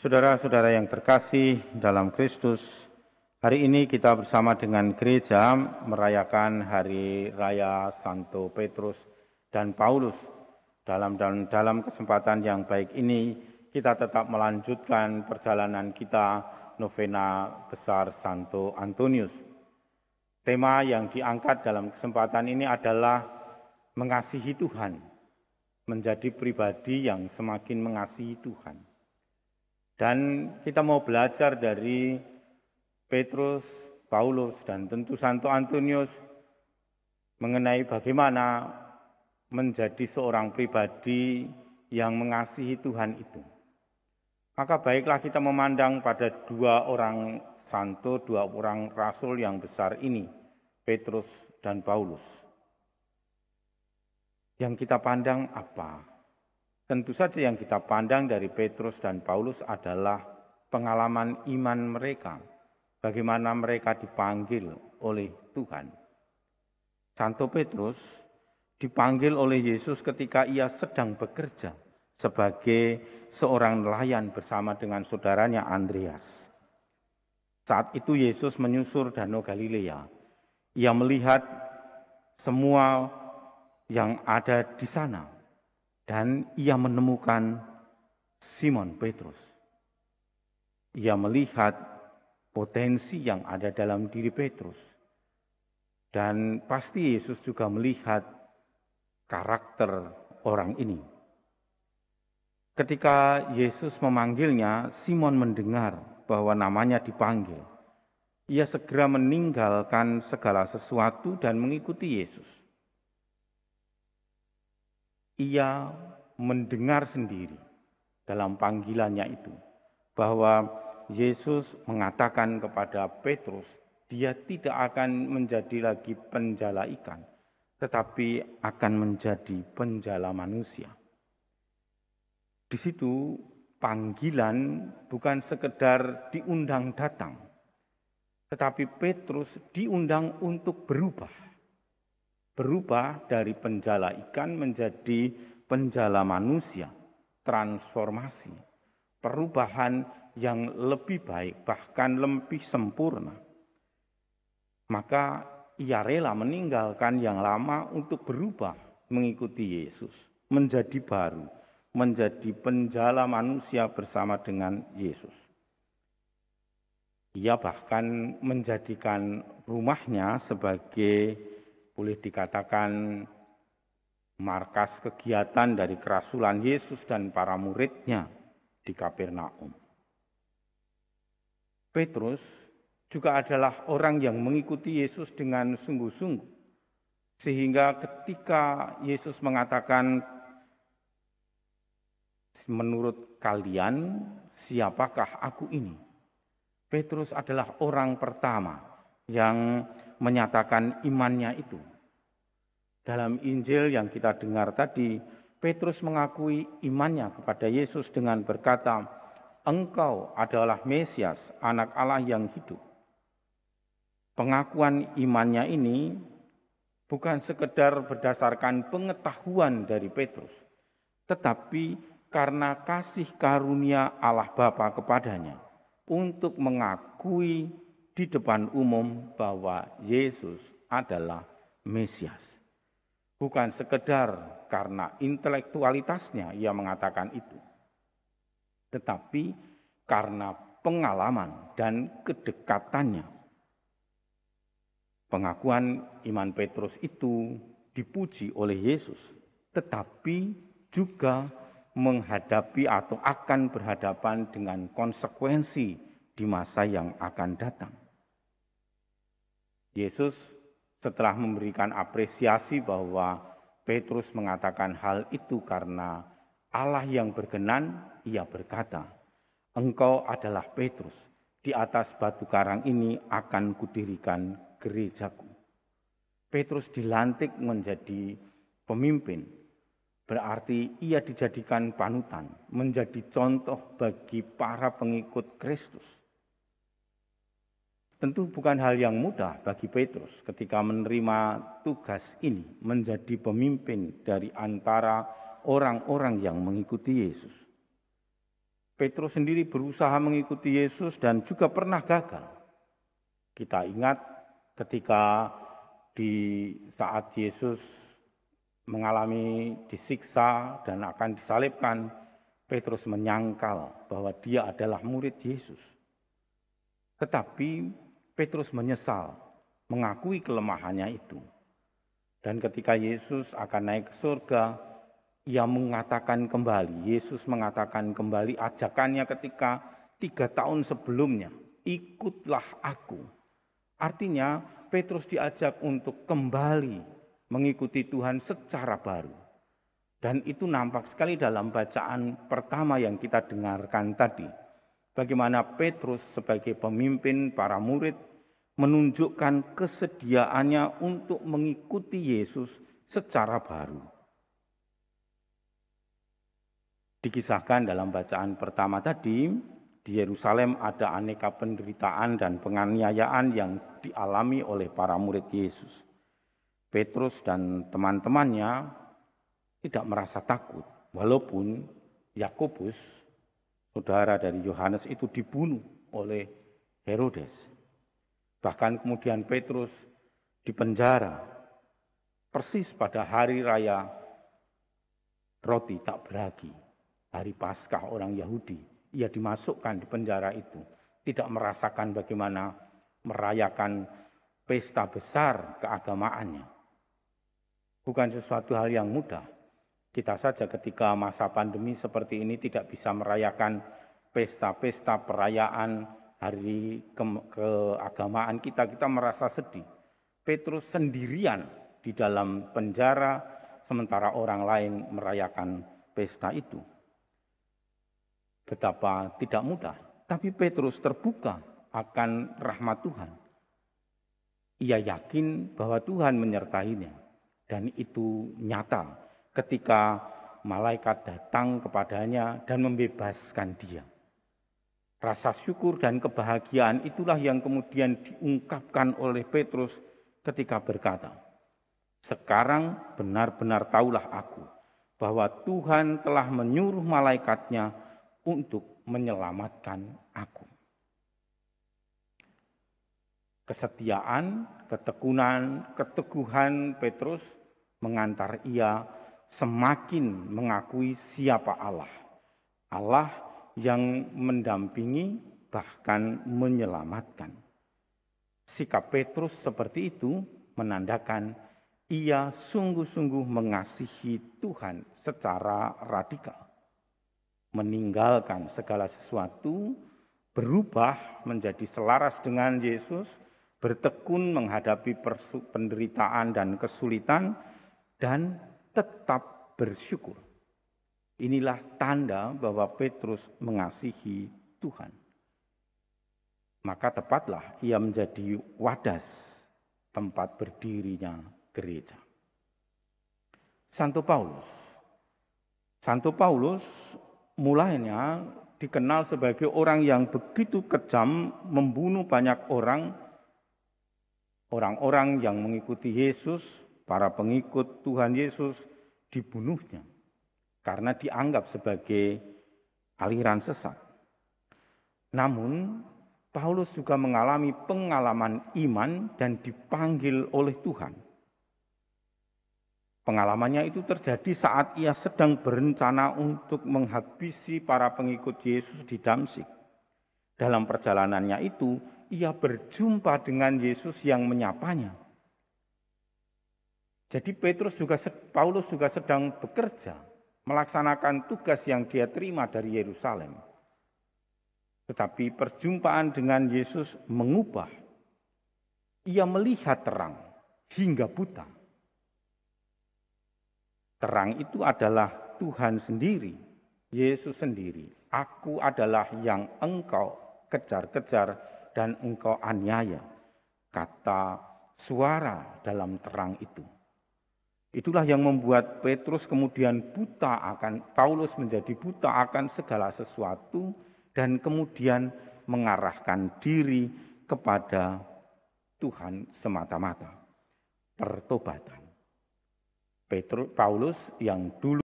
Saudara-saudara yang terkasih dalam Kristus, hari ini kita bersama dengan gereja merayakan Hari Raya Santo Petrus dan Paulus. Dalam, dalam, dalam kesempatan yang baik ini, kita tetap melanjutkan perjalanan kita Novena Besar Santo Antonius. Tema yang diangkat dalam kesempatan ini adalah mengasihi Tuhan, menjadi pribadi yang semakin mengasihi Tuhan. Dan kita mau belajar dari Petrus, Paulus, dan tentu Santo Antonius mengenai bagaimana menjadi seorang pribadi yang mengasihi Tuhan itu. Maka baiklah kita memandang pada dua orang santo, dua orang rasul yang besar ini, Petrus dan Paulus. Yang kita pandang apa? Tentu saja yang kita pandang dari Petrus dan Paulus adalah pengalaman iman mereka, bagaimana mereka dipanggil oleh Tuhan. Santo Petrus dipanggil oleh Yesus ketika ia sedang bekerja sebagai seorang nelayan bersama dengan saudaranya Andreas. Saat itu Yesus menyusur Danau Galilea. Ia melihat semua yang ada di sana, dan ia menemukan Simon Petrus. Ia melihat potensi yang ada dalam diri Petrus. Dan pasti Yesus juga melihat karakter orang ini. Ketika Yesus memanggilnya, Simon mendengar bahwa namanya dipanggil. Ia segera meninggalkan segala sesuatu dan mengikuti Yesus ia mendengar sendiri dalam panggilannya itu bahwa Yesus mengatakan kepada Petrus, dia tidak akan menjadi lagi penjala ikan, tetapi akan menjadi penjala manusia. Di situ panggilan bukan sekedar diundang datang, tetapi Petrus diundang untuk berubah berubah dari penjala ikan menjadi penjala manusia, transformasi, perubahan yang lebih baik, bahkan lebih sempurna. Maka ia rela meninggalkan yang lama untuk berubah mengikuti Yesus, menjadi baru, menjadi penjala manusia bersama dengan Yesus. Ia bahkan menjadikan rumahnya sebagai boleh dikatakan markas kegiatan dari kerasulan Yesus dan para muridnya di Kapernaum. Petrus juga adalah orang yang mengikuti Yesus dengan sungguh-sungguh. Sehingga ketika Yesus mengatakan menurut kalian siapakah aku ini? Petrus adalah orang pertama yang menyatakan imannya itu. Dalam Injil yang kita dengar tadi, Petrus mengakui imannya kepada Yesus dengan berkata, "Engkau adalah Mesias, Anak Allah yang hidup." Pengakuan imannya ini bukan sekedar berdasarkan pengetahuan dari Petrus, tetapi karena kasih karunia Allah Bapa kepadanya untuk mengakui di depan umum bahwa Yesus adalah Mesias. Bukan sekedar karena intelektualitasnya ia mengatakan itu, tetapi karena pengalaman dan kedekatannya. Pengakuan iman Petrus itu dipuji oleh Yesus, tetapi juga menghadapi atau akan berhadapan dengan konsekuensi di masa yang akan datang. Yesus setelah memberikan apresiasi bahwa Petrus mengatakan hal itu karena Allah yang berkenan, ia berkata, "Engkau adalah Petrus, di atas batu karang ini akan kudirikan gerejaku." Petrus dilantik menjadi pemimpin, berarti ia dijadikan panutan, menjadi contoh bagi para pengikut Kristus. Tentu bukan hal yang mudah bagi Petrus ketika menerima tugas ini menjadi pemimpin dari antara orang-orang yang mengikuti Yesus. Petrus sendiri berusaha mengikuti Yesus dan juga pernah gagal. Kita ingat ketika di saat Yesus mengalami disiksa dan akan disalibkan, Petrus menyangkal bahwa dia adalah murid Yesus. Tetapi Petrus menyesal mengakui kelemahannya itu. Dan ketika Yesus akan naik ke surga, ia mengatakan kembali, Yesus mengatakan kembali ajakannya ketika tiga tahun sebelumnya, ikutlah aku. Artinya Petrus diajak untuk kembali mengikuti Tuhan secara baru. Dan itu nampak sekali dalam bacaan pertama yang kita dengarkan tadi. Bagaimana Petrus sebagai pemimpin para murid menunjukkan kesediaannya untuk mengikuti Yesus secara baru. Dikisahkan dalam bacaan pertama tadi, di Yerusalem ada aneka penderitaan dan penganiayaan yang dialami oleh para murid Yesus. Petrus dan teman-temannya tidak merasa takut, walaupun Yakobus, saudara dari Yohanes, itu dibunuh oleh Herodes. Bahkan kemudian Petrus dipenjara persis pada hari raya roti tak beragi, hari Paskah orang Yahudi. Ia dimasukkan di penjara itu, tidak merasakan bagaimana merayakan pesta besar keagamaannya. Bukan sesuatu hal yang mudah. Kita saja ketika masa pandemi seperti ini tidak bisa merayakan pesta-pesta perayaan hari ke keagamaan kita, kita merasa sedih. Petrus sendirian di dalam penjara, sementara orang lain merayakan pesta itu. Betapa tidak mudah, tapi Petrus terbuka akan rahmat Tuhan. Ia yakin bahwa Tuhan menyertainya, dan itu nyata ketika malaikat datang kepadanya dan membebaskan dia. Rasa syukur dan kebahagiaan itulah yang kemudian diungkapkan oleh Petrus ketika berkata, "Sekarang benar-benar tahulah aku bahwa Tuhan telah menyuruh malaikatnya untuk menyelamatkan aku." Kesetiaan, ketekunan, keteguhan Petrus mengantar ia semakin mengakui siapa Allah. Allah yang mendampingi bahkan menyelamatkan. Sikap Petrus seperti itu menandakan ia sungguh-sungguh mengasihi Tuhan secara radikal. Meninggalkan segala sesuatu, berubah menjadi selaras dengan Yesus, bertekun menghadapi penderitaan dan kesulitan, dan tetap bersyukur Inilah tanda bahwa Petrus mengasihi Tuhan. Maka tepatlah ia menjadi wadas tempat berdirinya gereja. Santo Paulus. Santo Paulus mulainya dikenal sebagai orang yang begitu kejam, membunuh banyak orang, orang-orang yang mengikuti Yesus, para pengikut Tuhan Yesus dibunuhnya karena dianggap sebagai aliran sesat. Namun, Paulus juga mengalami pengalaman iman dan dipanggil oleh Tuhan. Pengalamannya itu terjadi saat ia sedang berencana untuk menghabisi para pengikut Yesus di Damsik. Dalam perjalanannya itu, ia berjumpa dengan Yesus yang menyapanya. Jadi Petrus juga Paulus juga sedang bekerja melaksanakan tugas yang dia terima dari Yerusalem. Tetapi perjumpaan dengan Yesus mengubah. Ia melihat terang hingga buta. Terang itu adalah Tuhan sendiri, Yesus sendiri. Aku adalah yang engkau kejar-kejar dan engkau aniaya. Kata suara dalam terang itu. Itulah yang membuat Petrus kemudian buta akan Paulus menjadi buta akan segala sesuatu dan kemudian mengarahkan diri kepada Tuhan semata-mata. Pertobatan. Petrus Paulus yang dulu